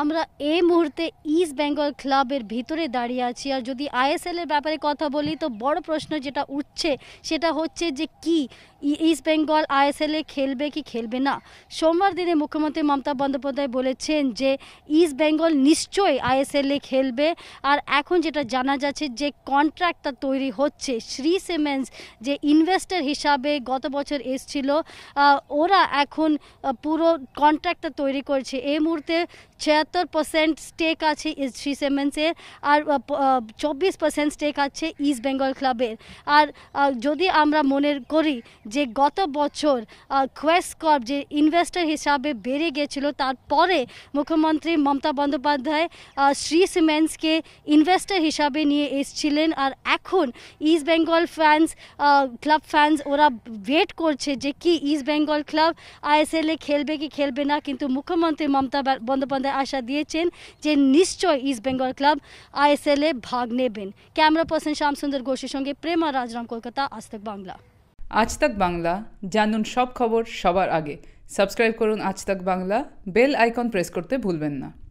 আমরা এই মুহূর্তে ইস্ট বেঙ্গল ক্লাবের ভিতরে দাঁড়িয়ে আছি আর যদি আইএসএলের ব্যাপারে কথা বলি তো বড় প্রশ্ন যেটা উঠছে সেটা হচ্ছে যে কি ইস্ট বেঙ্গল এ খেলবে কি খেলবে না সোমবার দিনে মুখ্যমন্ত্রী মমতা বন্দ্যোপাধ্যায় বলেছেন যে ইস্ট বেঙ্গল নিশ্চয়ই এ খেলবে আর এখন যেটা জানা যাচ্ছে যে কন্ট্রাক্টটা তৈরি হচ্ছে শ্রী সিমেন্স যে ইনভেস্টার হিসাবে গত বছর এসছিল ওরা এখন পুরো কন্ট্রাক্টটা তৈরি করছে এই মুহূর্তে ছিয়াত্তর পার্সেন্ট স্টেক আছে শ্রী সিমেন্সের আর চব্বিশ পার্সেন্ট স্টেক আছে ইস্ট বেঙ্গল ক্লাবের আর যদি আমরা মনে করি যে গত বছর কোয়েস্ট কর্প যে ইনভেস্টর হিসাবে বেড়ে গেছিল তারপরে মুখ্যমন্ত্রী মমতা বন্দ্যোপাধ্যায় শ্রী সিমেন্টসকে ইনভেস্টর হিসাবে নিয়ে এসছিলেন আর এখন East Bengal fans club fans ওরা ওয়েট করছে যে কি ইস্ট বেঙ্গল ক্লাব আইএসএলে খেলবে কি খেলবে না কিন্তু মুখ্যমন্ত্রী মমতা বন্দ্যোপাধ্যায় আশা দিয়েছেন যে নিশ্চয় ইস্ট বেঙ্গল ক্লাব এ ভাগ নেবেন ক্যামেরা পার্সন শ্যামসুন্দর ঘোষের সঙ্গে প্রেমা রাজরাম কলকাতা আজ তক বাংলা আজ তক বাংলা জানুন সব খবর সবার আগে সাবস্ক্রাইব করুন আজ তক বাংলা বেল আইকন প্রেস করতে ভুলবেন না